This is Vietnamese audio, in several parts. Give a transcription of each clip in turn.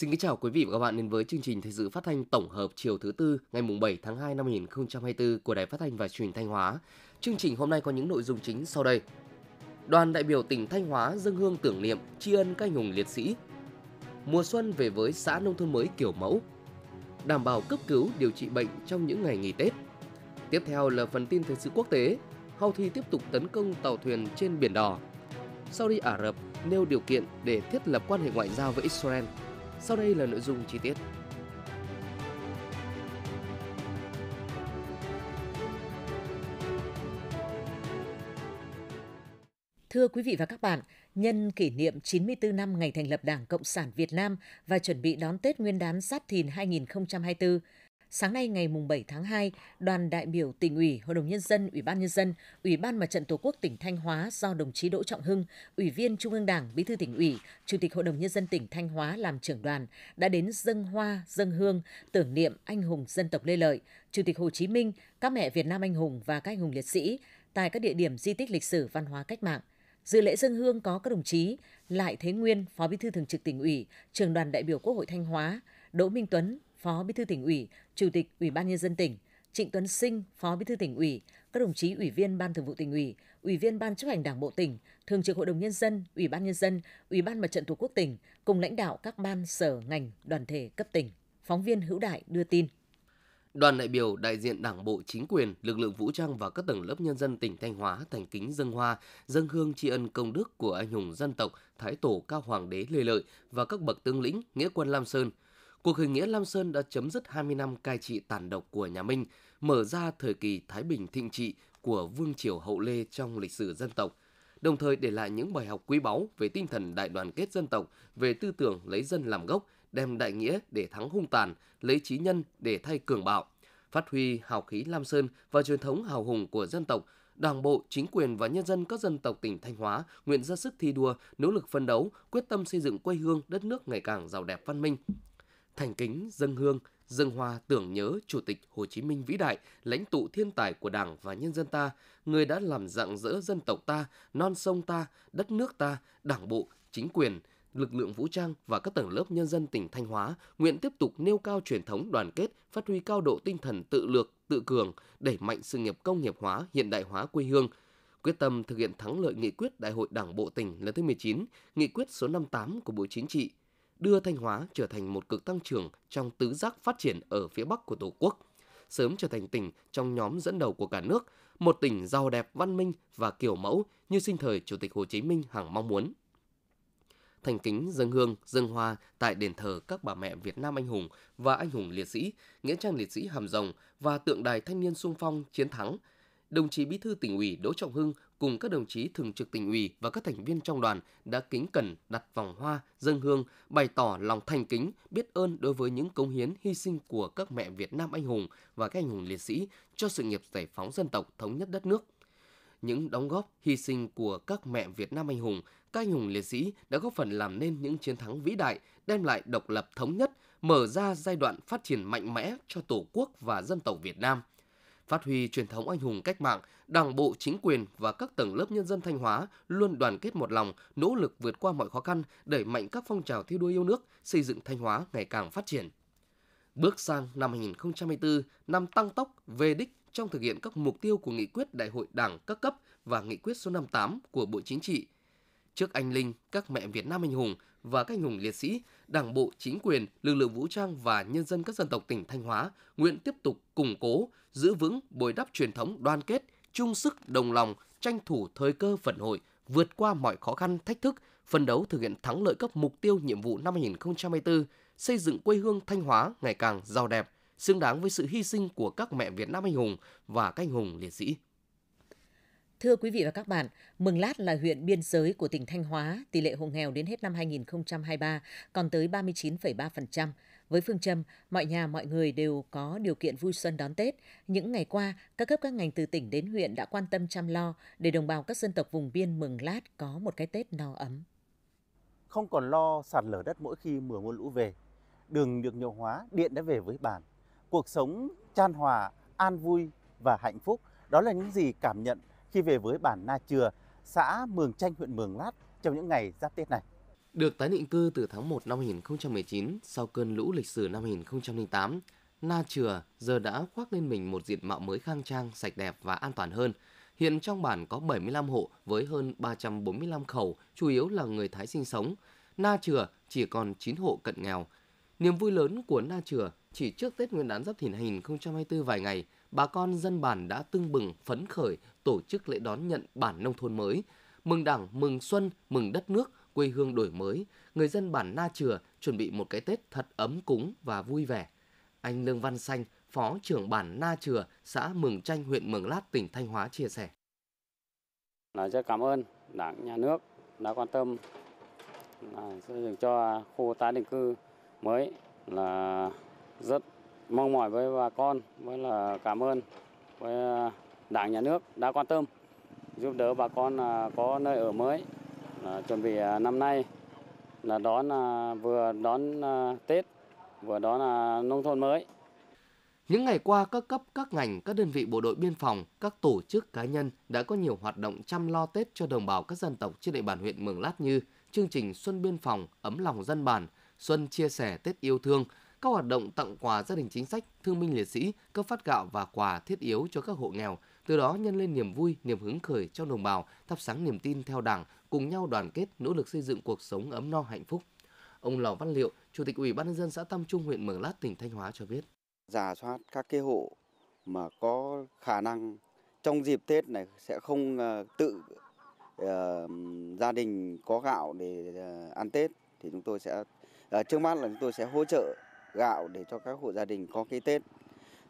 Xin kính chào quý vị và các bạn đến với chương trình thời sự phát thanh tổng hợp chiều thứ tư ngày mùng 7 tháng 2 năm 2024 của Đài Phát thanh và Truyền Thanh Hóa. Chương trình hôm nay có những nội dung chính sau đây. Đoàn đại biểu tỉnh Thanh Hóa dâng hương tưởng niệm tri ân các anh hùng liệt sĩ. Mùa xuân về với xã nông thôn mới kiểu mẫu. Đảm bảo cấp cứu điều trị bệnh trong những ngày nghỉ Tết. Tiếp theo là phần tin thời sự quốc tế. Houthi tiếp tục tấn công tàu thuyền trên biển đỏ. Saudi Ả Rập nêu điều kiện để thiết lập quan hệ ngoại giao với Israel sau đây là nội dung chi tiết. Thưa quý vị và các bạn, nhân kỷ niệm 94 năm ngày thành lập Đảng Cộng sản Việt Nam và chuẩn bị đón Tết Nguyên đán Giáp Thìn 2024, Sáng nay ngày 7 tháng 2, đoàn đại biểu tỉnh ủy, Hội đồng Nhân dân, Ủy ban Nhân dân, Ủy ban Mặt trận Tổ quốc tỉnh Thanh Hóa do đồng chí Đỗ Trọng Hưng, Ủy viên Trung ương Đảng, Bí thư tỉnh ủy, Chủ tịch Hội đồng Nhân dân tỉnh Thanh Hóa làm trưởng đoàn đã đến dân hoa, dân hương, tưởng niệm anh hùng dân tộc Lê Lợi, Chủ tịch Hồ Chí Minh, các mẹ Việt Nam anh hùng và các anh hùng liệt sĩ tại các địa điểm di tích lịch sử văn hóa cách mạng. Dự lễ dân hương có các đồng chí Lại Thế Nguyên, Phó Bí thư Thường trực tỉnh ủy, Trường đoàn đại biểu Quốc hội Thanh Hóa, Đỗ Minh Tuấn, Phó Bí thư tỉnh ủy, Chủ tịch Ủy ban nhân dân tỉnh, Trịnh Tuấn Sinh, Phó Bí thư tỉnh ủy, các đồng chí ủy viên Ban Thường vụ tỉnh ủy, ủy viên Ban chấp hành Đảng bộ tỉnh, Thường trực Hội đồng nhân dân, Ủy ban nhân dân, Ủy ban Mặt trận Tổ quốc tỉnh cùng lãnh đạo các ban sở ngành, đoàn thể cấp tỉnh. Phóng viên Hữu Đại đưa tin. Đoàn đại biểu đại diện Đảng bộ chính quyền, lực lượng vũ trang và các tầng lớp nhân dân tỉnh Thanh Hóa thành kính dân hoa, dân hương tri ân công đức của anh hùng dân tộc Thái tổ Cao Hoàng đế Lê Lợi và các bậc tướng lĩnh nghĩa quân Lam Sơn – cuộc khởi nghĩa Lam Sơn đã chấm dứt 20 năm cai trị tàn độc của nhà Minh, mở ra thời kỳ Thái Bình thịnh trị của Vương triều Hậu Lê trong lịch sử dân tộc, đồng thời để lại những bài học quý báu về tinh thần đại đoàn kết dân tộc, về tư tưởng lấy dân làm gốc, đem đại nghĩa để thắng hung tàn, lấy trí nhân để thay cường bạo. Phát huy hào khí Lam Sơn và truyền thống hào hùng của dân tộc, Đảng bộ, chính quyền và nhân dân các dân tộc tỉnh Thanh Hóa nguyện ra sức thi đua, nỗ lực phân đấu, quyết tâm xây dựng quê hương đất nước ngày càng giàu đẹp văn minh, thành kính dân hương, dân hoa tưởng nhớ Chủ tịch Hồ Chí Minh vĩ đại, lãnh tụ thiên tài của Đảng và nhân dân ta, người đã làm rạng rỡ dân tộc ta, non sông ta, đất nước ta, Đảng bộ, chính quyền, lực lượng vũ trang và các tầng lớp nhân dân tỉnh Thanh Hóa nguyện tiếp tục nêu cao truyền thống đoàn kết, phát huy cao độ tinh thần tự lược, tự cường, đẩy mạnh sự nghiệp công nghiệp hóa, hiện đại hóa quê hương, quyết tâm thực hiện thắng lợi nghị quyết Đại hội Đảng bộ tỉnh lần thứ 19, nghị quyết số 58 của Bộ Chính trị đưa Thanh Hóa trở thành một cực tăng trưởng trong tứ giác phát triển ở phía Bắc của Tổ quốc, sớm trở thành tỉnh trong nhóm dẫn đầu của cả nước, một tỉnh giàu đẹp, văn minh và kiểu mẫu như sinh thời Chủ tịch Hồ Chí Minh hằng mong muốn. Thành kính dân hương, dân hoa tại đền thờ các bà mẹ Việt Nam anh hùng và anh hùng liệt sĩ, nghĩa trang liệt sĩ Hàm Rồng và tượng đài thanh niên sung phong chiến thắng – đồng chí Bí thư tỉnh ủy Đỗ Trọng Hưng cùng các đồng chí thường trực tỉnh ủy và các thành viên trong đoàn đã kính cẩn đặt vòng hoa, dân hương, bày tỏ lòng thành kính, biết ơn đối với những cống hiến hy sinh của các mẹ Việt Nam anh hùng và các anh hùng liệt sĩ cho sự nghiệp giải phóng dân tộc, thống nhất đất nước. Những đóng góp, hy sinh của các mẹ Việt Nam anh hùng, các anh hùng liệt sĩ đã góp phần làm nên những chiến thắng vĩ đại, đem lại độc lập thống nhất, mở ra giai đoạn phát triển mạnh mẽ cho Tổ quốc và dân tộc Việt Nam – phát huy truyền thống anh hùng cách mạng, Đảng bộ, chính quyền và các tầng lớp nhân dân Thanh Hóa luôn đoàn kết một lòng, nỗ lực vượt qua mọi khó khăn, đẩy mạnh các phong trào thi đua yêu nước, xây dựng Thanh Hóa ngày càng phát triển. Bước sang năm 2024, năm tăng tốc về đích trong thực hiện các mục tiêu của nghị quyết Đại hội Đảng các cấp và nghị quyết số 58 của Bộ Chính trị. Trước anh linh các mẹ Việt Nam anh hùng, và các anh hùng liệt sĩ, Đảng bộ, chính quyền, lực lượng vũ trang và nhân dân các dân tộc tỉnh Thanh Hóa nguyện tiếp tục củng cố, giữ vững, bồi đắp truyền thống đoàn kết, chung sức đồng lòng, tranh thủ thời cơ vận hội, vượt qua mọi khó khăn, thách thức, phân đấu thực hiện thắng lợi các mục tiêu nhiệm vụ năm 2024, xây dựng quê hương Thanh Hóa ngày càng giàu đẹp, xứng đáng với sự hy sinh của các mẹ Việt Nam anh hùng và các anh hùng liệt sĩ. Thưa quý vị và các bạn, Mường Lát là huyện biên giới của tỉnh Thanh Hóa, tỷ lệ hộ nghèo đến hết năm 2023 còn tới 39,3%. Với phương châm, mọi nhà mọi người đều có điều kiện vui xuân đón Tết, những ngày qua, các cấp các ngành từ tỉnh đến huyện đã quan tâm chăm lo để đồng bào các dân tộc vùng biên Mường Lát có một cái Tết no ấm. Không còn lo sạt lở đất mỗi khi mưa mưa lũ về, đường được nhiều hóa, điện đã về với bản. Cuộc sống chan hòa, an vui và hạnh phúc, đó là những gì cảm nhận khi về với bản Na Chừa, xã Mường Chanh, huyện Mường Lát trong những ngày giáp Tết này. Được tái định cư từ tháng 1 năm 2019 sau cơn lũ lịch sử năm 2008, Na Chừa giờ đã khoác lên mình một diện mạo mới khang trang, sạch đẹp và an toàn hơn. Hiện trong bản có 75 hộ với hơn 345 khẩu, chủ yếu là người Thái sinh sống. Na Chừa chỉ còn 9 hộ cận nghèo. Niềm vui lớn của Na Chừa chỉ trước Tết Nguyên đán Giáp Thìn 2024 vài ngày – bà con dân bản đã tưng bừng phấn khởi tổ chức lễ đón nhận bản nông thôn mới, mừng Đảng, mừng xuân, mừng đất nước, quê hương đổi mới, người dân bản Na Chừa chuẩn bị một cái Tết thật ấm cúng và vui vẻ. Anh Lương Văn Xanh, Phó trưởng bản Na Chừa, xã Mường Chanh, huyện Mường Lát, tỉnh Thanh Hóa chia sẻ. nói rất cảm ơn Đảng, Nhà nước đã quan tâm xây dựng cho khu tái định cư mới là rất mong mỏi với bà con với là cảm ơn với à, đảng nhà nước đã quan tâm giúp đỡ bà con à, có nơi ở mới chuẩn bị à, năm nay là đón à, vừa đón Tết vừa đón à, nông thôn mới. Những ngày qua, các cấp, các ngành, các đơn vị bộ đội biên phòng, các tổ chức cá nhân đã có nhiều hoạt động chăm lo Tết cho đồng bào các dân tộc trên địa bàn huyện Mường Lát như chương trình Xuân Biên Phòng, Ấm Lòng Dân Bản, Xuân Chia Sẻ Tết Yêu Thương, các hoạt động tặng quà gia đình chính sách, thương binh liệt sĩ, cấp phát gạo và quà thiết yếu cho các hộ nghèo, từ đó nhân lên niềm vui, niềm hứng khởi cho đồng bào, thắp sáng niềm tin theo Đảng, cùng nhau đoàn kết nỗ lực xây dựng cuộc sống ấm no hạnh phúc. Ông Lò Văn Liệu, Chủ tịch Ủy ban nhân dân xã Tam Trung, huyện Mường Lát, tỉnh Thanh Hóa cho biết: Giả soát các cái hộ mà có khả năng trong dịp Tết này sẽ không ờ, tự uh, gia đình có gạo để uh, ăn Tết thì chúng tôi sẽ uh, trước mắt là chúng tôi sẽ hỗ trợ gạo để cho các hộ gia đình có cái Tết.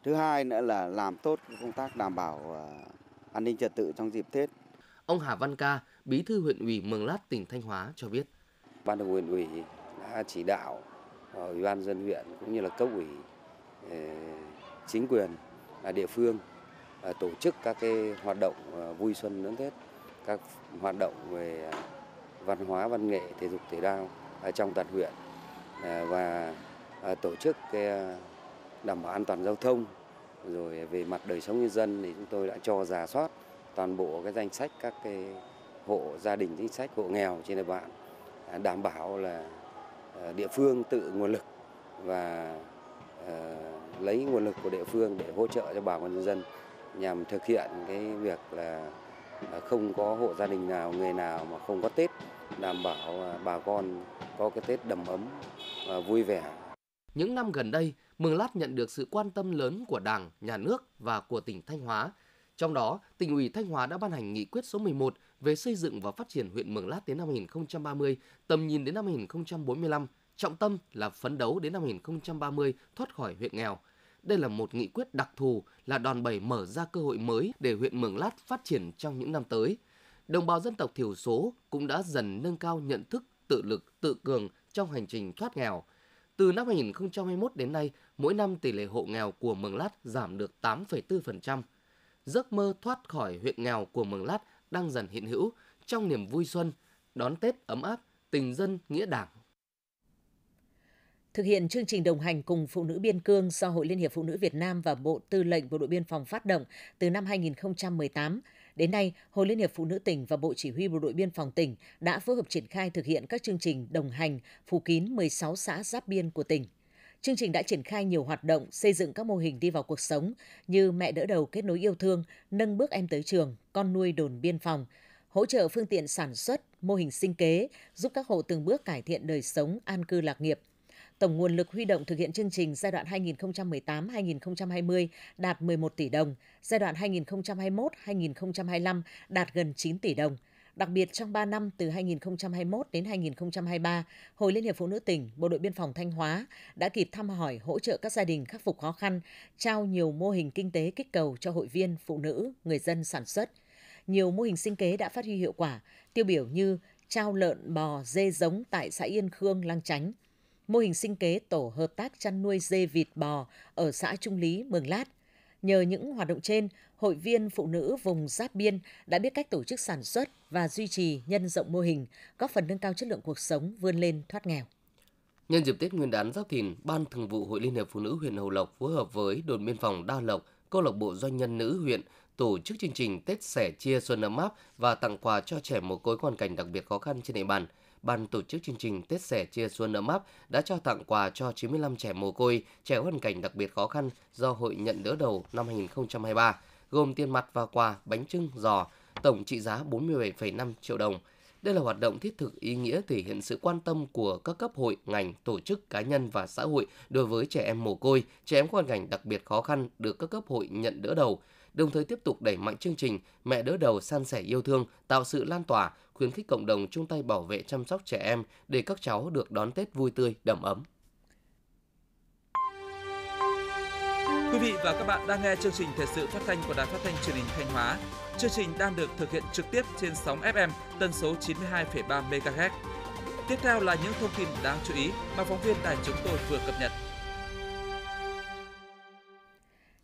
Thứ hai nữa là làm tốt công tác đảm bảo à, an ninh trật tự trong dịp Tết. Ông Hà Văn Ca, Bí thư huyện ủy Mường Lát, tỉnh Thanh Hóa cho biết. Ban thường vụ huyện ủy đã chỉ đạo à, ủy ban dân huyện cũng như là cấp ủy à, chính quyền địa phương tổ chức các cái hoạt động vui xuân đón Tết, các hoạt động về văn hóa, văn nghệ, thể dục thể thao trong toàn huyện và Ờ, tổ chức ờ, đảm bảo an toàn giao thông rồi về mặt đời sống nhân dân thì chúng tôi đã cho giả soát toàn bộ cái danh sách các cái hộ gia đình chính sách hộ nghèo trên địa bàn à, đảm bảo là ờ, địa phương tự nguồn lực và lấy nguồn lực của địa phương để hỗ trợ cho bà con nhân dân nhằm thực hiện cái việc là không có hộ gia đình nào người nào mà không có Tết đảm bảo bà con có cái Tết đầm ấm và vui vẻ những năm gần đây, Mường Lát nhận được sự quan tâm lớn của Đảng, Nhà nước và của tỉnh Thanh Hóa. Trong đó, tỉnh ủy Thanh Hóa đã ban hành nghị quyết số 11 về xây dựng và phát triển huyện Mường Lát đến năm 2030, tầm nhìn đến năm 2045, trọng tâm là phấn đấu đến năm 2030 thoát khỏi huyện nghèo. Đây là một nghị quyết đặc thù là đòn bẩy mở ra cơ hội mới để huyện Mường Lát phát triển trong những năm tới. Đồng bào dân tộc thiểu số cũng đã dần nâng cao nhận thức tự lực, tự cường trong hành trình thoát nghèo – từ năm 2021 đến nay, mỗi năm tỷ lệ hộ nghèo của Mường Lát giảm được 8,4%. Giấc mơ thoát khỏi huyện nghèo của Mường Lát đang dần hiện hữu trong niềm vui xuân, đón Tết ấm áp, tình dân nghĩa đảng. Thực hiện chương trình đồng hành cùng phụ nữ biên cương do Hội Liên hiệp Phụ nữ Việt Nam và Bộ Tư lệnh Bộ đội Biên phòng phát động từ năm 2018, Đến nay, Hội Liên hiệp Phụ nữ tỉnh và Bộ Chỉ huy Bộ đội Biên phòng tỉnh đã phối hợp triển khai thực hiện các chương trình đồng hành phủ kín 16 xã giáp biên của tỉnh. Chương trình đã triển khai nhiều hoạt động, xây dựng các mô hình đi vào cuộc sống như mẹ đỡ đầu kết nối yêu thương, nâng bước em tới trường, con nuôi đồn biên phòng, hỗ trợ phương tiện sản xuất, mô hình sinh kế, giúp các hộ từng bước cải thiện đời sống, an cư lạc nghiệp, Tổng nguồn lực huy động thực hiện chương trình giai đoạn 2018-2020 đạt 11 tỷ đồng, giai đoạn 2021-2025 đạt gần 9 tỷ đồng. Đặc biệt trong 3 năm từ 2021 đến 2023, Hội Liên hiệp Phụ nữ tỉnh, Bộ đội Biên phòng Thanh Hóa đã kịp thăm hỏi hỗ trợ các gia đình khắc phục khó khăn, trao nhiều mô hình kinh tế kích cầu cho hội viên, phụ nữ, người dân sản xuất. Nhiều mô hình sinh kế đã phát huy hiệu quả, tiêu biểu như trao lợn, bò, dê giống tại xã Yên Khương, Lang Chánh – mô hình sinh kế tổ hợp tác chăn nuôi dê vịt bò ở xã Trung Lý, Mường Lát. Nhờ những hoạt động trên, hội viên phụ nữ vùng giáp biên đã biết cách tổ chức sản xuất và duy trì nhân rộng mô hình, góp phần nâng cao chất lượng cuộc sống vươn lên thoát nghèo. Nhân dịp Tết Nguyên đán Giáp Thìn, Ban Thường vụ Hội Liên hiệp Phụ nữ huyện Hậu Lộc phối hợp với đồn biên phòng Đa Lộc, câu lạc bộ doanh nhân nữ huyện tổ chức chương trình Tết sẻ chia xuân ấm áp và tặng quà cho trẻ mồ côi hoàn cảnh đặc biệt khó khăn trên địa bàn – ban tổ chức chương trình Tết sẻ chia xuân ấm áp đã trao tặng quà cho 95 trẻ mồ côi, trẻ hoàn cảnh đặc biệt khó khăn do hội nhận đỡ đầu năm 2023, gồm tiền mặt và quà bánh trưng giò, tổng trị giá 47,5 triệu đồng. Đây là hoạt động thiết thực ý nghĩa thể hiện sự quan tâm của các cấp hội, ngành, tổ chức, cá nhân và xã hội đối với trẻ em mồ côi, trẻ em có hoàn cảnh đặc biệt khó khăn được các cấp hội nhận đỡ đầu, đồng thời tiếp tục đẩy mạnh chương trình Mẹ đỡ đầu san sẻ yêu thương, tạo sự lan tỏa, khuyến khích cộng đồng chung tay bảo vệ chăm sóc trẻ em để các cháu được đón Tết vui tươi, đầm ấm. Quý vị và các bạn đang nghe chương trình thời sự phát thanh của Đài Phát thanh Truyền hình Thanh Hóa. Chương trình đang được thực hiện trực tiếp trên sóng FM tần số 92,3 MHz. Tiếp theo là những thông tin đáng chú ý mà phóng viên đài chúng tôi vừa cập nhật.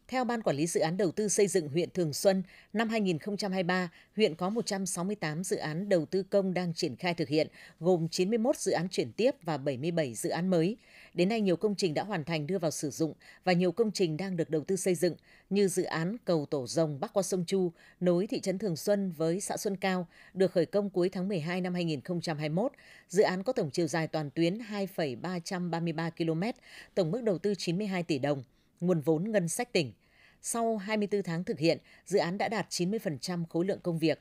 Theo Ban Quản lý Dự án Đầu tư xây dựng huyện Thường Xuân, năm 2023, huyện có 168 dự án đầu tư công đang triển khai thực hiện, gồm 91 dự án chuyển tiếp và 77 dự án mới. Đến nay, nhiều công trình đã hoàn thành đưa vào sử dụng và nhiều công trình đang được đầu tư xây dựng, như dự án cầu Tổ Rồng bắc qua sông Chu, nối thị trấn Thường Xuân với xã Xuân Cao, được khởi công cuối tháng 12 năm 2021. Dự án có tổng chiều dài toàn tuyến 2,333 km, tổng mức đầu tư 92 tỷ đồng nguồn vốn ngân sách tỉnh. Sau 24 tháng thực hiện, dự án đã đạt 90% khối lượng công việc.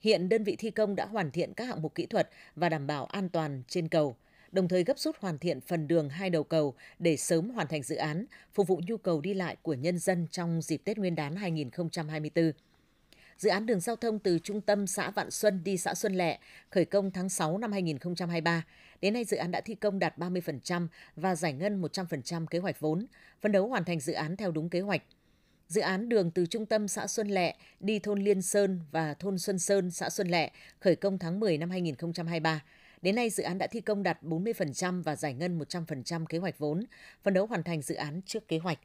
Hiện đơn vị thi công đã hoàn thiện các hạng mục kỹ thuật và đảm bảo an toàn trên cầu, đồng thời gấp rút hoàn thiện phần đường hai đầu cầu để sớm hoàn thành dự án, phục vụ nhu cầu đi lại của nhân dân trong dịp Tết Nguyên đán 2024. Dự án đường giao thông từ trung tâm xã Vạn Xuân đi xã Xuân Lệ khởi công tháng 6 năm 2023 Đến nay dự án đã thi công đạt 30% và giải ngân 100% kế hoạch vốn, phấn đấu hoàn thành dự án theo đúng kế hoạch. Dự án đường từ trung tâm xã Xuân Lệ đi thôn Liên Sơn và thôn Xuân Sơn, xã Xuân Lệ khởi công tháng 10 năm 2023. Đến nay dự án đã thi công đạt 40% và giải ngân 100% kế hoạch vốn, phấn đấu hoàn thành dự án trước kế hoạch.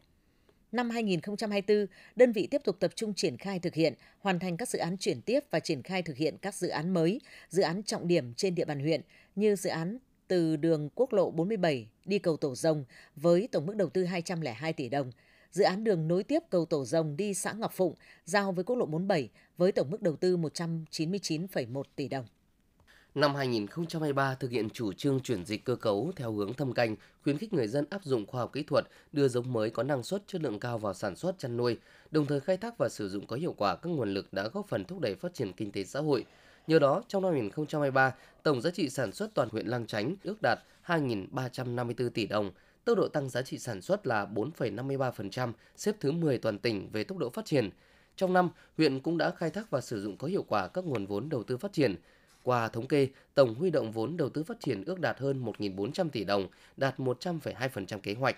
Năm 2024, đơn vị tiếp tục tập trung triển khai thực hiện, hoàn thành các dự án chuyển tiếp và triển khai thực hiện các dự án mới, dự án trọng điểm trên địa bàn huyện như dự án từ đường quốc lộ 47 đi cầu Tổ Rồng với tổng mức đầu tư 202 tỷ đồng. Dự án đường nối tiếp cầu Tổ Rồng đi xã Ngọc Phụng giao với quốc lộ 47 với tổng mức đầu tư 199,1 tỷ đồng năm 2023 thực hiện chủ trương chuyển dịch cơ cấu theo hướng thâm canh, khuyến khích người dân áp dụng khoa học kỹ thuật, đưa giống mới có năng suất, chất lượng cao vào sản xuất chăn nuôi, đồng thời khai thác và sử dụng có hiệu quả các nguồn lực đã góp phần thúc đẩy phát triển kinh tế xã hội, Nhờ đó, trong năm 2023, tổng giá trị sản xuất toàn huyện Lang Chánh ước đạt 2.354 tỷ đồng, tốc độ tăng giá trị sản xuất là 4,53%, xếp thứ 10 toàn tỉnh về tốc độ phát triển. Trong năm, huyện cũng đã khai thác và sử dụng có hiệu quả các nguồn vốn đầu tư phát triển. Qua thống kê, tổng huy động vốn đầu tư phát triển ước đạt hơn 1.400 tỷ đồng, đạt 100,2% kế hoạch.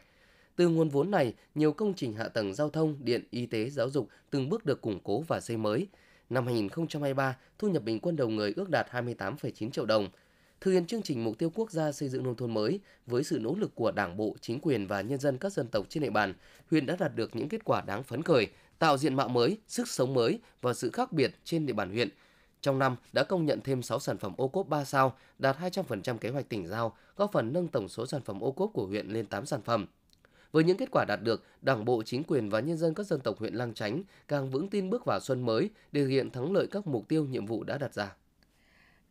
Từ nguồn vốn này, nhiều công trình hạ tầng giao thông, điện, y tế, giáo dục từng bước được củng cố và xây mới. Năm 2023, thu nhập bình quân đầu người ước đạt 28,9 triệu đồng. Thực hiện chương trình mục tiêu quốc gia xây dựng nông thôn mới với sự nỗ lực của Đảng bộ, chính quyền và nhân dân các dân tộc trên địa bàn, huyện đã đạt được những kết quả đáng phấn khởi, tạo diện mạo mới, sức sống mới và sự khác biệt trên địa bàn huyện. Trong năm đã công nhận thêm 6 sản phẩm ô cốp 3 sao, đạt 200% kế hoạch tỉnh giao, góp phần nâng tổng số sản phẩm ô cốp của huyện lên 8 sản phẩm. Với những kết quả đạt được, Đảng bộ, chính quyền và nhân dân các dân tộc huyện Lang Chánh càng vững tin bước vào xuân mới để thực hiện thắng lợi các mục tiêu nhiệm vụ đã đặt ra.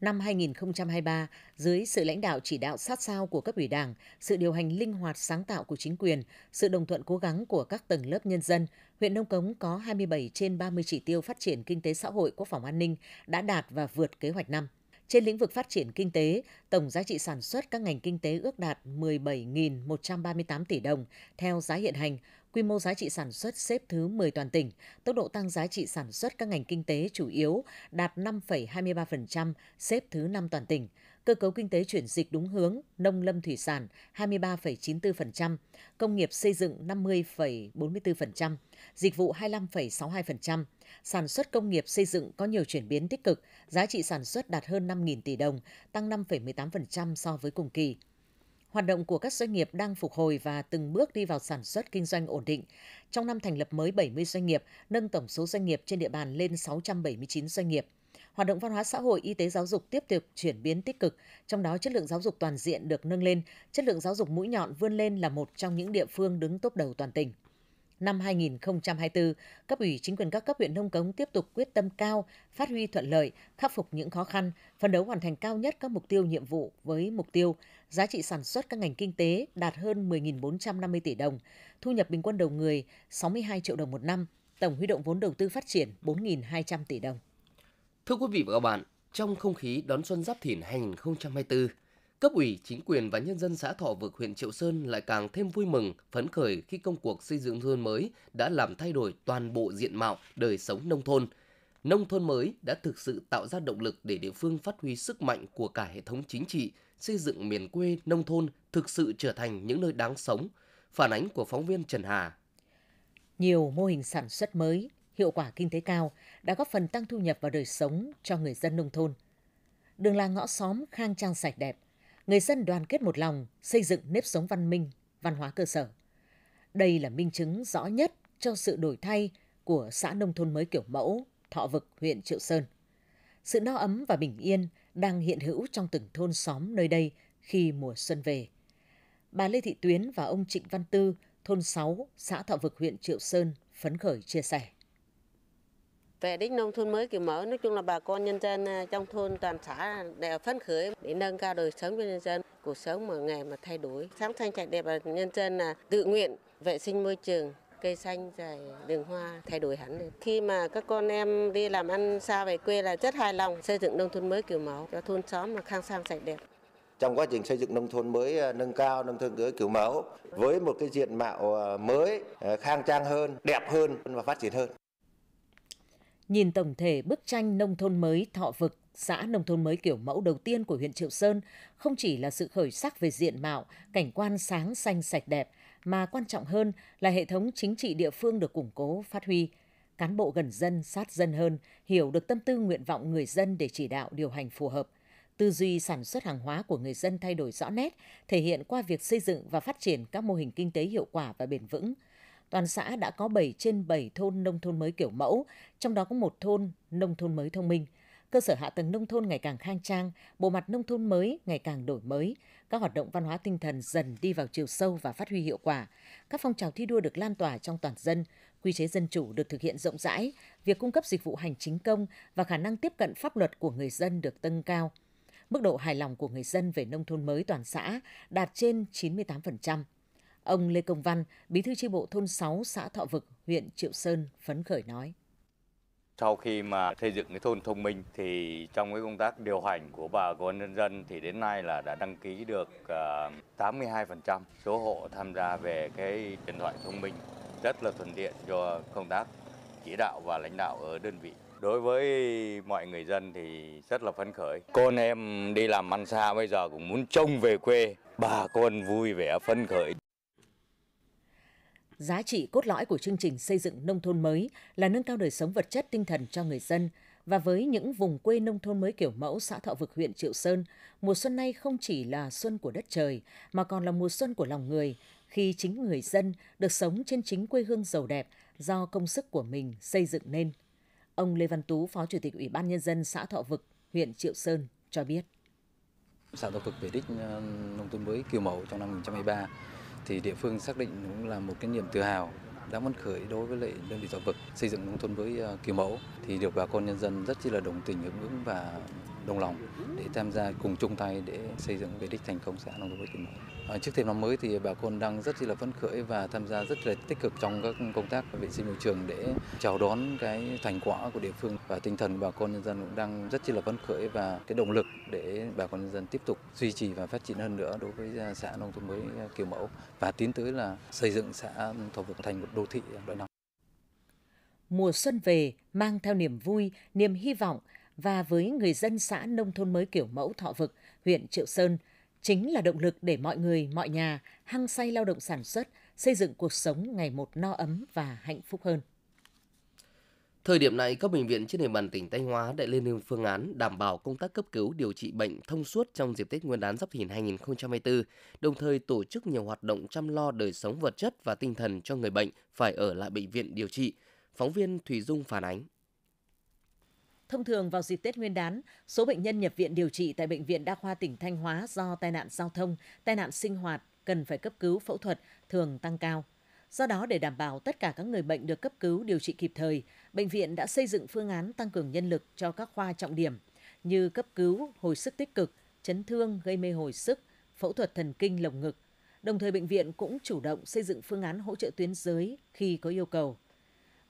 Năm 2023, dưới sự lãnh đạo chỉ đạo sát sao của cấp ủy Đảng, sự điều hành linh hoạt sáng tạo của chính quyền, sự đồng thuận cố gắng của các tầng lớp nhân dân, huyện Nông Cống có 27 trên 30 chỉ tiêu phát triển kinh tế xã hội, quốc phòng an ninh đã đạt và vượt kế hoạch năm. Trên lĩnh vực phát triển kinh tế, tổng giá trị sản xuất các ngành kinh tế ước đạt 17.138 tỷ đồng theo giá hiện hành, quy mô giá trị sản xuất xếp thứ 10 toàn tỉnh, tốc độ tăng giá trị sản xuất các ngành kinh tế chủ yếu đạt 5,23%, xếp thứ 5 toàn tỉnh, cơ cấu kinh tế chuyển dịch đúng hướng, nông lâm thủy sản 23,94%, công nghiệp xây dựng 50,44%, dịch vụ 25,62%. Sản xuất công nghiệp xây dựng có nhiều chuyển biến tích cực, giá trị sản xuất đạt hơn 5.000 tỷ đồng, tăng 5,18% so với cùng kỳ hoạt động của các doanh nghiệp đang phục hồi và từng bước đi vào sản xuất kinh doanh ổn định. Trong năm thành lập mới 70 doanh nghiệp, nâng tổng số doanh nghiệp trên địa bàn lên 679 doanh nghiệp hoạt động văn hóa xã hội, y tế giáo dục tiếp tục chuyển biến tích cực, trong đó chất lượng giáo dục toàn diện được nâng lên, chất lượng giáo dục mũi nhọn vươn lên là một trong những địa phương đứng top đầu toàn tỉnh. Năm 2024, cấp ủy chính quyền các cấp huyện Nông Cống tiếp tục quyết tâm cao, phát huy thuận lợi, khắc phục những khó khăn, phấn đấu hoàn thành cao nhất các mục tiêu nhiệm vụ với mục tiêu giá trị sản xuất các ngành kinh tế đạt hơn 10.450 tỷ đồng, thu nhập bình quân đầu người 62 triệu đồng một năm, tổng huy động vốn đầu tư phát triển 4.200 tỷ đồng. Thưa quý vị và các bạn, trong không khí đón xuân Giáp Thìn 2024, cấp ủy, chính quyền và nhân dân xã Thọ Vực huyện Triệu Sơn lại càng thêm vui mừng, phấn khởi khi công cuộc xây dựng thôn mới đã làm thay đổi toàn bộ diện mạo đời sống nông thôn. Nông thôn mới đã thực sự tạo ra động lực để địa phương phát huy sức mạnh của cả hệ thống chính trị, xây dựng miền quê nông thôn thực sự trở thành những nơi đáng sống. Phản ánh của phóng viên Trần Hà. Nhiều mô hình sản xuất mới, hiệu quả kinh tế cao đã góp phần tăng thu nhập và đời sống cho người dân nông thôn. Đường làng ngõ xóm khang trang sạch đẹp, người dân đoàn kết một lòng, xây dựng nếp sống văn minh, văn hóa cơ sở. Đây là minh chứng rõ nhất cho sự đổi thay của xã nông thôn mới kiểu mẫu, Thọ Vực, huyện Triệu Sơn. Sự no ấm và bình yên đang hiện hữu trong từng thôn xóm nơi đây khi mùa xuân về. Bà Lê Thị Tuyến và ông Trịnh Văn Tư, thôn 6, xã Thọ Vực, huyện Triệu Sơn phấn khởi chia sẻ. Về đích nông thôn mới kiểu mẫu, nói chung là bà con nhân dân à, trong thôn toàn xã đều phấn khởi để nâng cao đời sống cho nhân dân, cuộc sống mà ngày mà thay đổi. Sáng xanh sạch đẹp là nhân dân là tự nguyện vệ sinh môi trường, cây xanh rồi đường hoa thay đổi hẳn Khi mà các con em đi làm ăn xa về quê là rất hài lòng xây dựng nông thôn mới kiểu mẫu cho thôn xóm mà khang sang sạch đẹp trong quá trình xây dựng nông thôn mới à, nâng cao nông thôn mới kiểu mẫu với một cái diện mạo à, mới khang trang hơn đẹp hơn và phát triển hơn Nhìn tổng thể bức tranh nông thôn mới thọ vực, xã nông thôn mới kiểu mẫu đầu tiên của huyện Triệu Sơn không chỉ là sự khởi sắc về diện mạo, cảnh quan sáng xanh sạch đẹp, mà quan trọng hơn là hệ thống chính trị địa phương được củng cố, phát huy. Cán bộ gần dân, sát dân hơn, hiểu được tâm tư nguyện vọng người dân để chỉ đạo điều hành phù hợp. Tư duy sản xuất hàng hóa của người dân thay đổi rõ nét, thể hiện qua việc xây dựng và phát triển các mô hình kinh tế hiệu quả và bền vững – toàn xã đã có 7 trên 7 thôn nông thôn mới kiểu mẫu, trong đó có một thôn nông thôn mới thông minh. Cơ sở hạ tầng nông thôn ngày càng khang trang, bộ mặt nông thôn mới ngày càng đổi mới, các hoạt động văn hóa tinh thần dần đi vào chiều sâu và phát huy hiệu quả. Các phong trào thi đua được lan tỏa trong toàn dân, quy chế dân chủ được thực hiện rộng rãi, việc cung cấp dịch vụ hành chính công và khả năng tiếp cận pháp luật của người dân được tăng cao. Mức độ hài lòng của người dân về nông thôn mới toàn xã đạt trên 98%. Ông Lê Công Văn, bí thư chi bộ thôn 6 xã Thọ Vực, huyện Triệu Sơn phấn khởi nói. Sau khi mà xây dựng cái thôn thông minh thì trong cái công tác điều hành của bà con nhân dân thì đến nay là đã đăng ký được 82% ờ, số hộ tham gia về cái điện thoại thông minh rất là thuận tiện cho công tác chỉ đạo và lãnh đạo ở đơn vị đối với mọi người dân thì rất là phấn khởi. Con em đi làm ăn xa bây giờ cũng muốn trông về quê, bà con vui vẻ phấn khởi. Giá trị cốt lõi của chương trình xây dựng nông thôn mới là nâng cao đời sống vật chất tinh thần cho người dân và với những vùng quê nông thôn mới kiểu mẫu xã Thọ Vực huyện Triệu Sơn, mùa xuân nay không chỉ là xuân của đất trời mà còn là mùa xuân của lòng người khi chính người dân được sống trên chính quê hương giàu đẹp do công sức của mình xây dựng nên. Ông Lê Văn Tú, Phó Chủ tịch Ủy ban Nhân dân xã Thọ Vực, huyện Triệu Sơn cho biết. Xã Thọ Vực về đích ờ, nông thôn mới kiểu mẫu trong năm 2023 thì địa phương xác định cũng là một cái niềm tự hào đáng phấn khởi đối với lại đơn vị giáo vực xây dựng nông thôn mới ờ, kiểu mẫu thì được bà con nhân dân rất chi là đồng tình hưởng ứng và đồng lòng để tham gia cùng chung tay để xây dựng về đích thành công xã nông thôn mới kiểu mẫu. À, trước thềm năm mới thì bà con đang rất chi là phấn khởi và tham gia rất là tích cực trong các công tác vệ sinh môi trường để chào đón cái thành quả của địa phương và tinh thần bà con nhân dân cũng đang rất chi là phấn khởi và cái động lực để bà con nhân dân tiếp tục duy trì và phát triển hơn nữa đối với ờ, xã nông thôn mới kiểu mẫu và tiến tới là xây dựng xã Thổ Vực thành một đô thị loại nóng. Mùa xuân về mang theo niềm vui, niềm hy vọng và với người dân xã nông thôn mới kiểu mẫu Thọ Vực, huyện Triệu Sơn, chính là động lực để mọi người, mọi nhà hăng say lao động sản xuất, xây dựng cuộc sống ngày một no ấm và hạnh phúc hơn. Thời điểm này, các bệnh viện trên địa bàn tỉnh Thanh Hóa đã lên lên phương án đảm bảo công tác cấp cứu điều trị bệnh thông suốt trong dịp Tết Nguyên đán Giáp Thìn 2024, đồng thời tổ chức nhiều hoạt động chăm lo đời sống vật chất và tinh thần cho người bệnh phải ở lại bệnh viện điều trị. Phóng viên Thủy Dung phản ánh. Thông thường vào dịp Tết Nguyên đán, số bệnh nhân nhập viện điều trị tại bệnh viện Đa khoa tỉnh Thanh Hóa do tai nạn giao thông, tai nạn sinh hoạt cần phải cấp cứu phẫu thuật thường tăng cao. Do đó, để đảm bảo tất cả các người bệnh được cấp cứu điều trị kịp thời, bệnh viện đã xây dựng phương án tăng cường nhân lực cho các khoa trọng điểm như cấp cứu, hồi sức tích cực, chấn thương gây mê hồi sức, phẫu thuật thần kinh lồng ngực. Đồng thời bệnh viện cũng chủ động xây dựng phương án hỗ trợ tuyến dưới khi có yêu cầu.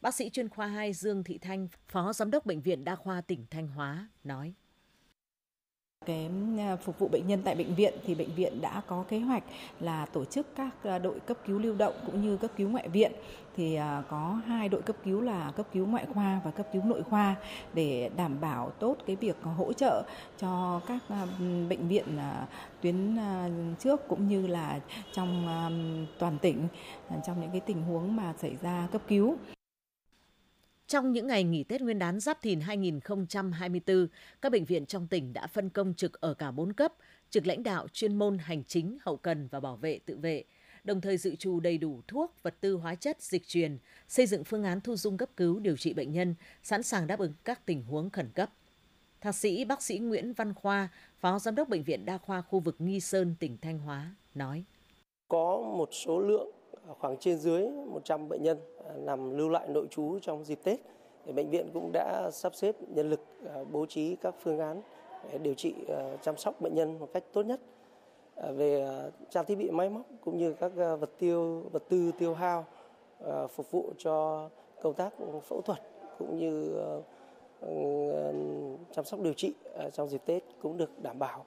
Bác sĩ chuyên khoa 2 Dương Thị Thanh, Phó Giám đốc Bệnh viện Đa khoa tỉnh Thanh Hóa nói cái à, phục vụ bệnh nhân tại bệnh viện thì bệnh viện đã có kế hoạch là tổ chức các à, đội cấp cứu lưu động cũng như cấp cứu ngoại viện thì à, có hai đội cấp cứu là cấp cứu ngoại khoa và cấp cứu nội khoa để đảm bảo tốt cái việc hỗ trợ cho các bệnh viện tuyến trước cũng như là trong toàn tỉnh trong những cái tình huống mà xảy ra cấp cứu trong những ngày nghỉ Tết Nguyên đán Giáp Thìn 2024, các bệnh viện trong tỉnh đã phân công trực ở cả 4 cấp, trực lãnh đạo, chuyên môn, hành chính, hậu cần và bảo vệ tự vệ, đồng thời dự trù đầy đủ thuốc, vật tư hóa chất, dịch truyền, xây dựng phương án thu dung cấp cứu điều trị bệnh nhân, sẵn sàng đáp ứng các tình huống khẩn cấp. Thạc sĩ bác sĩ Nguyễn Văn Khoa, Phó Giám đốc Bệnh viện Đa khoa khu vực Nghi Sơn, tỉnh Thanh Hóa, nói. Có một số lượng khoảng trên dưới 100 bệnh nhân à, nằm lưu lại nội trú trong dịp Tết. Thì bệnh viện cũng đã sắp xếp nhân lực à, bố trí các phương án để điều trị à, chăm sóc bệnh nhân một cách tốt nhất về trang thiết bị máy móc cũng như các vật tiêu vật tư tiêu hao phục vụ cho công tác phẫu thuật cũng như chăm sóc điều trị trong dịp Tết cũng được đảm bảo.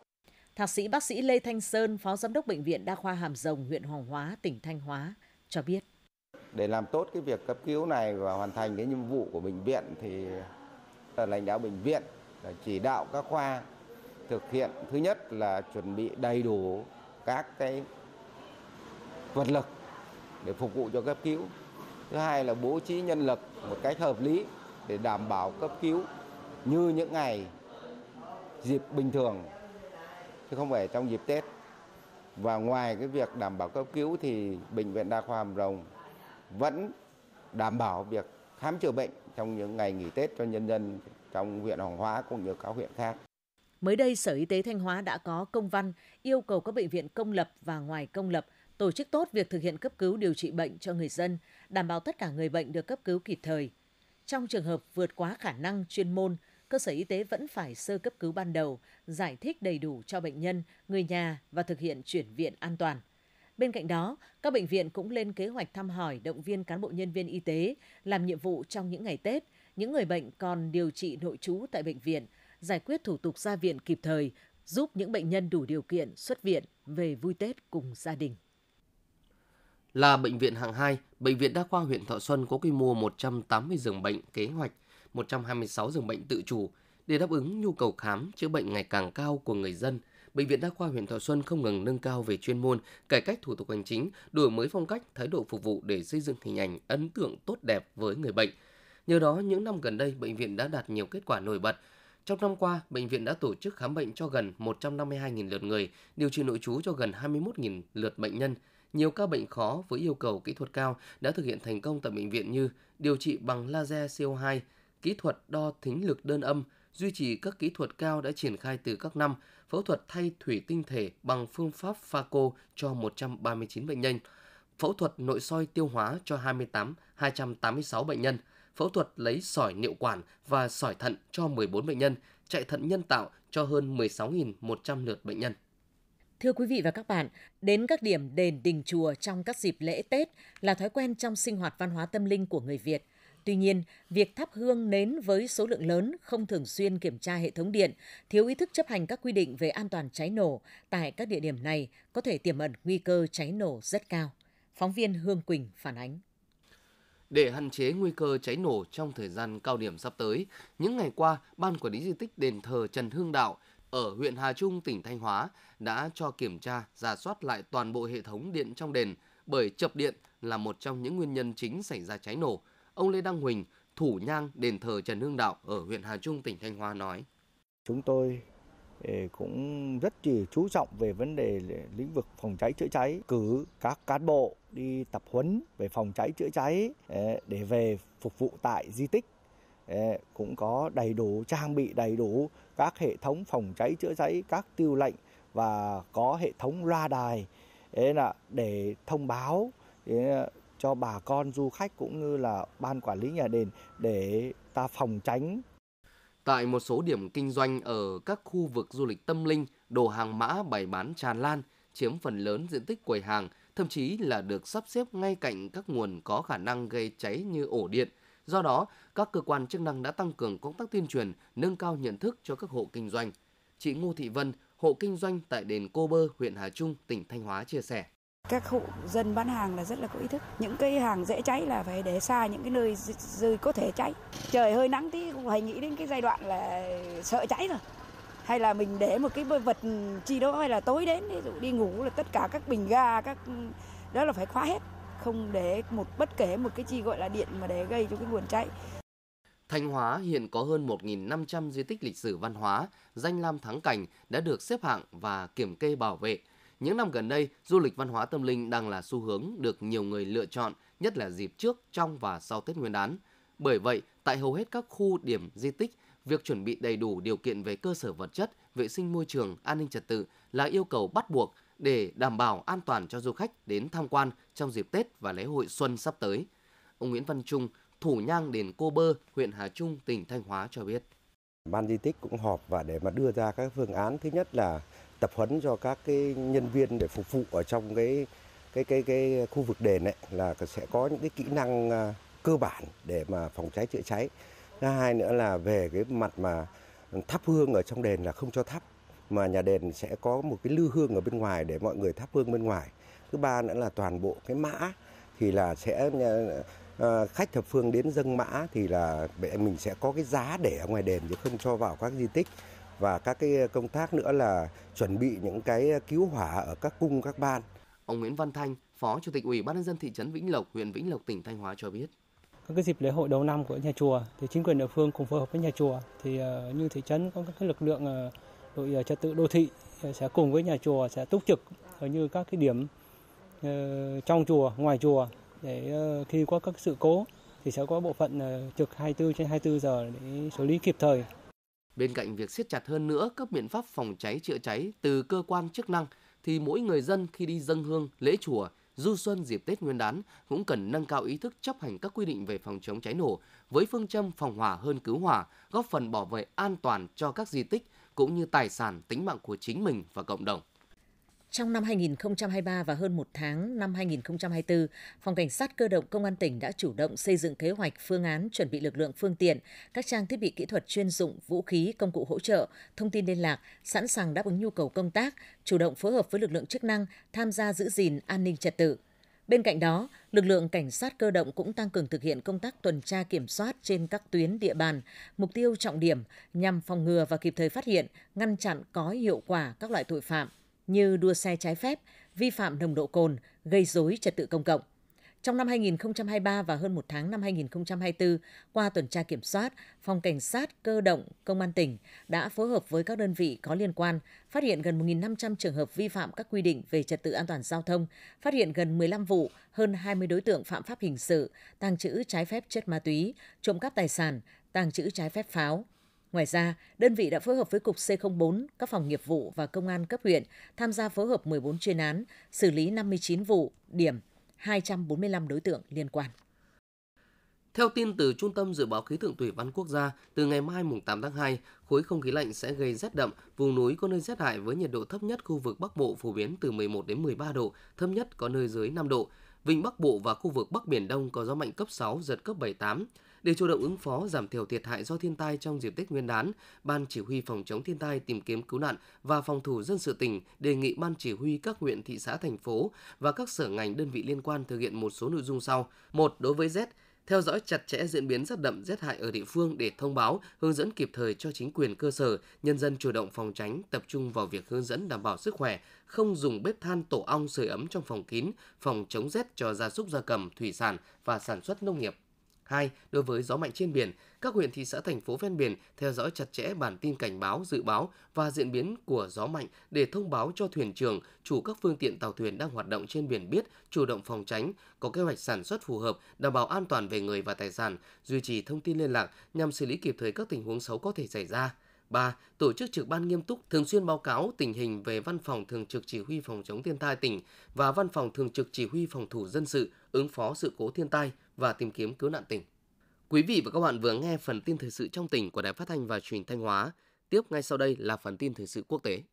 Thạc sĩ bác sĩ Lê Thanh Sơn, Phó Giám đốc Bệnh viện Đa khoa Hàm Rồng, huyện Hoàng Hóa, tỉnh Thanh Hóa cho biết. Để làm tốt cái việc cấp cứu này và hoàn thành cái nhiệm vụ của bệnh viện thì lãnh đạo bệnh viện chỉ đạo các khoa thực hiện thứ nhất là chuẩn bị đầy đủ các cái vật lực để phục vụ cho cấp cứu. Thứ hai là bố trí nhân lực một cách hợp lý để đảm bảo cấp cứu như những ngày dịp bình thường chứ không phải trong dịp Tết và ngoài cái việc đảm bảo cấp cứu thì bệnh viện đa khoa Hàm Rồng vẫn đảm bảo việc khám chữa bệnh trong những ngày nghỉ Tết cho nhân dân trong huyện Hoàng Hóa cũng như các huyện khác. Mới đây, Sở Y tế Thanh Hóa đã có công văn yêu cầu các bệnh viện công lập và ngoài công lập tổ chức tốt việc thực hiện cấp cứu điều trị bệnh cho người dân, đảm bảo tất cả người bệnh được cấp cứu kịp thời. Trong trường hợp vượt quá khả năng chuyên môn, cơ sở y tế vẫn phải sơ cấp cứu ban đầu, giải thích đầy đủ cho bệnh nhân, người nhà và thực hiện chuyển viện an toàn. Bên cạnh đó, các bệnh viện cũng lên kế hoạch thăm hỏi động viên cán bộ nhân viên y tế làm nhiệm vụ trong những ngày Tết, những người bệnh còn điều trị nội trú tại bệnh viện, giải quyết thủ tục ra viện kịp thời, giúp những bệnh nhân đủ điều kiện xuất viện về vui Tết cùng gia đình. Là bệnh viện hạng 2, Bệnh viện Đa khoa huyện Thọ Xuân có quy mô 180 giường bệnh, kế hoạch 126 giường bệnh tự chủ. Để đáp ứng nhu cầu khám, chữa bệnh ngày càng cao của người dân, Bệnh viện Đa khoa huyện Thọ Xuân không ngừng nâng cao về chuyên môn, cải cách thủ tục hành chính, đổi mới phong cách, thái độ phục vụ để xây dựng hình ảnh ấn tượng tốt đẹp với người bệnh. Nhờ đó, những năm gần đây, bệnh viện đã đạt nhiều kết quả nổi bật. Trong năm qua, bệnh viện đã tổ chức khám bệnh cho gần 152.000 lượt người, điều trị nội trú cho gần 21.000 lượt bệnh nhân. Nhiều ca bệnh khó với yêu cầu kỹ thuật cao đã thực hiện thành công tại bệnh viện như điều trị bằng laser CO2, kỹ thuật đo thính lực đơn âm, duy trì các kỹ thuật cao đã triển khai từ các năm, phẫu thuật thay thủy tinh thể bằng phương pháp phaco cho 139 bệnh nhân, phẫu thuật nội soi tiêu hóa cho 28 286 bệnh nhân, phẫu thuật lấy sỏi niệu quản và sỏi thận cho 14 bệnh nhân, chạy thận nhân tạo cho hơn 16.100 lượt bệnh nhân. Thưa quý vị và các bạn, đến các điểm đền đình chùa trong các dịp lễ Tết là thói quen trong sinh hoạt văn hóa tâm linh của người Việt. Tuy nhiên, việc thắp hương nến với số lượng lớn không thường xuyên kiểm tra hệ thống điện, thiếu ý thức chấp hành các quy định về an toàn cháy nổ tại các địa điểm này có thể tiềm ẩn nguy cơ cháy nổ rất cao. Phóng viên Hương Quỳnh phản ánh. Để hạn chế nguy cơ cháy nổ trong thời gian cao điểm sắp tới, những ngày qua, Ban Quản lý Di tích Đền thờ Trần Hương Đạo ở huyện Hà Trung, tỉnh Thanh Hóa đã cho kiểm tra, giả soát lại toàn bộ hệ thống điện trong đền bởi chập điện là một trong những nguyên nhân chính xảy ra cháy nổ – Ông Lê Đăng Huỳnh, thủ nhang đền thờ Trần Hưng Đạo ở huyện Hà Trung, tỉnh Thanh Hóa nói. Chúng tôi ờ, cũng rất chỉ chú trọng về vấn đề lĩnh vực phòng cháy chữa cháy, cử các cán bộ đi tập huấn về phòng cháy chữa cháy ờ, để về phục vụ tại di tích ờ, cũng có đầy đủ trang bị đầy đủ các hệ thống phòng cháy chữa cháy các tiêu lệnh và có hệ thống loa đài để thông báo cho bà con du khách cũng như là ban quản lý nhà đền để ta phòng tránh. Tại một số điểm kinh doanh ở các khu vực du lịch tâm linh, đồ hàng mã bày bán tràn lan, chiếm phần lớn diện tích quầy hàng, thậm chí là được sắp xếp ngay cạnh các nguồn có khả năng gây cháy như ổ điện. Do đó, các cơ quan chức năng đã tăng cường công tác tuyên truyền, nâng cao nhận thức cho các hộ kinh doanh. Chị Ngô Thị Vân, hộ kinh doanh tại đền Cô Bơ, huyện Hà Trung, tỉnh Thanh Hóa chia sẻ các hộ dân bán hàng là rất là có ý thức những cái hàng dễ cháy là phải để xa những cái nơi rơi có thể cháy trời hơi nắng tí cũng phải nghĩ đến cái giai đoạn là sợ cháy rồi hay là mình để một cái vật chi đó hay là tối đến ví dụ đi ngủ là tất cả các bình ga các đó là phải khóa hết không để một bất kể một cái chi gọi là điện mà để gây cho cái nguồn cháy Thanh Hóa hiện có hơn 1.500 di tích lịch sử văn hóa, danh lam thắng cảnh đã được xếp hạng và kiểm kê bảo vệ – những năm gần đây, du lịch văn hóa tâm linh đang là xu hướng được nhiều người lựa chọn, nhất là dịp trước, trong và sau Tết Nguyên đán. Bởi vậy, tại hầu hết các khu điểm di tích, việc chuẩn bị đầy đủ điều kiện về cơ sở vật chất, vệ sinh môi trường, an ninh trật tự là yêu cầu bắt buộc để đảm bảo an toàn cho du khách đến tham quan trong dịp Tết và lễ hội xuân sắp tới. Ông Nguyễn Văn Trung, thủ nhang đền Cô Bơ, huyện Hà Trung, tỉnh Thanh Hóa cho biết. Ban di tích cũng họp và để mà đưa ra các phương án. Thứ nhất là tập huấn cho các cái nhân viên để phục vụ ở trong cái cái cái cái khu vực đền ấy là sẽ có những cái kỹ năng à, cơ bản để mà phòng cháy chữa cháy. Thứ hai nữa là về cái mặt mà thắp hương ở trong đền là không cho thắp mà nhà đền sẽ có một cái lư hương ở bên ngoài để mọi người thắp hương bên ngoài. Thứ ba nữa là toàn bộ cái mã thì là sẽ à, à, khách thập phương đến dâng mã thì là mình sẽ có cái giá để ở ngoài đền chứ không cho vào các di tích và các cái công tác nữa là chuẩn bị những cái cứu hỏa ở các cung các ban. Ông Nguyễn Văn Thanh, Phó Chủ tịch Ủy ban nhân dân thị trấn Vĩnh Lộc, huyện Vĩnh Lộc, tỉnh Thanh Hóa cho biết. Các cái dịp lễ hội đầu năm của nhà chùa thì chính quyền địa phương cùng phối hợp với nhà chùa thì ờ, như thị trấn có các cái lực lượng ờ, đội ờ, trật tự đô thị sẽ cùng với nhà chùa sẽ túc trực ở như các cái điểm trong chùa, ngoài chùa để khi có các sự cố thì sẽ có bộ phận trực 24 trên 24 giờ để xử lý kịp thời Bên cạnh việc siết chặt hơn nữa các biện pháp phòng cháy chữa cháy từ cơ quan chức năng, thì mỗi người dân khi đi dân hương, lễ chùa, du xuân dịp Tết Nguyên đán cũng cần nâng cao ý thức chấp hành các quy định về phòng chống cháy nổ với phương châm phòng hỏa hơn cứu hỏa, góp phần bảo vệ an toàn cho các di tích cũng như tài sản tính mạng của chính mình và cộng đồng. Trong năm 2023 và hơn một tháng năm 2024, Phòng Cảnh sát Cơ động Công an tỉnh đã chủ động xây dựng kế hoạch phương án chuẩn bị lực lượng phương tiện, các trang thiết bị kỹ thuật chuyên dụng, vũ khí, công cụ hỗ trợ, thông tin liên lạc, sẵn sàng đáp ứng nhu cầu công tác, chủ động phối hợp với lực lượng chức năng tham gia giữ gìn an ninh trật tự. Bên cạnh đó, lực lượng cảnh sát cơ động cũng tăng cường thực hiện công tác tuần tra kiểm soát trên các tuyến địa bàn, mục tiêu trọng điểm nhằm phòng ngừa và kịp thời phát hiện, ngăn chặn có hiệu quả các loại tội phạm – như đua xe trái phép, vi phạm nồng độ cồn, gây dối trật tự công cộng. Trong năm 2023 và hơn một tháng năm 2024, qua tuần tra kiểm soát, Phòng Cảnh sát Cơ động Công an tỉnh đã phối hợp với các đơn vị có liên quan, phát hiện gần 1.500 trường hợp vi phạm các quy định về trật tự an toàn giao thông, phát hiện gần 15 vụ, hơn 20 đối tượng phạm pháp hình sự, tàng trữ trái phép chất ma túy, trộm cắp tài sản, tàng trữ trái phép pháo, Ngoài ra, đơn vị đã phối hợp với Cục C04, các phòng nghiệp vụ và Công an cấp huyện tham gia phối hợp 14 chuyên án, xử lý 59 vụ, điểm 245 đối tượng liên quan. Theo tin từ Trung tâm Dự báo Khí tượng Thủy văn Quốc gia, từ ngày mai mùng 8 tháng 2, khối không khí lạnh sẽ gây rét đậm, vùng núi có nơi rét hại với nhiệt độ thấp nhất khu vực Bắc Bộ phổ biến từ 11 đến 13 độ, thấp nhất có nơi dưới 5 độ. Vịnh Bắc Bộ và khu vực Bắc Biển Đông có gió mạnh cấp 6, giật cấp 7, 8. Để chủ động ứng phó giảm thiểu thiệt hại do thiên tai trong dịp Tết Nguyên đán, Ban Chỉ huy Phòng chống thiên tai tìm kiếm cứu nạn và Phòng thủ dân sự tỉnh đề nghị Ban Chỉ huy các huyện, thị xã, thành phố và các sở ngành đơn vị liên quan thực hiện một số nội dung sau. Một, Đối với rét, theo dõi chặt chẽ diễn biến rét đậm rét hại ở địa phương để thông báo, hướng dẫn kịp thời cho chính quyền cơ sở, nhân dân chủ động phòng tránh, tập trung vào việc hướng dẫn đảm bảo sức khỏe, không dùng bếp than tổ ong sưởi ấm trong phòng kín, phòng chống rét cho gia súc gia cầm, thủy sản và sản xuất nông nghiệp. 2. Đối với gió mạnh trên biển, các huyện thị xã thành phố ven biển theo dõi chặt chẽ bản tin cảnh báo, dự báo và diễn biến của gió mạnh để thông báo cho thuyền trưởng, chủ các phương tiện tàu thuyền đang hoạt động trên biển biết, chủ động phòng tránh, có kế hoạch sản xuất phù hợp, đảm bảo an toàn về người và tài sản, duy trì thông tin liên lạc nhằm xử lý kịp thời các tình huống xấu có thể xảy ra. 3. Tổ chức trực ban nghiêm túc, thường xuyên báo cáo tình hình về Văn phòng Thường trực Chỉ huy Phòng chống thiên tai tỉnh và Văn phòng Thường trực Chỉ huy Phòng thủ dân sự ứng phó sự cố thiên tai, và tìm kiếm cứu nạn tỉnh. Quý vị và các bạn vừa nghe phần tin thời sự trong tỉnh của Đài Phát thanh và Truyền thanh Hóa. Tiếp ngay sau đây là phần tin thời sự quốc tế.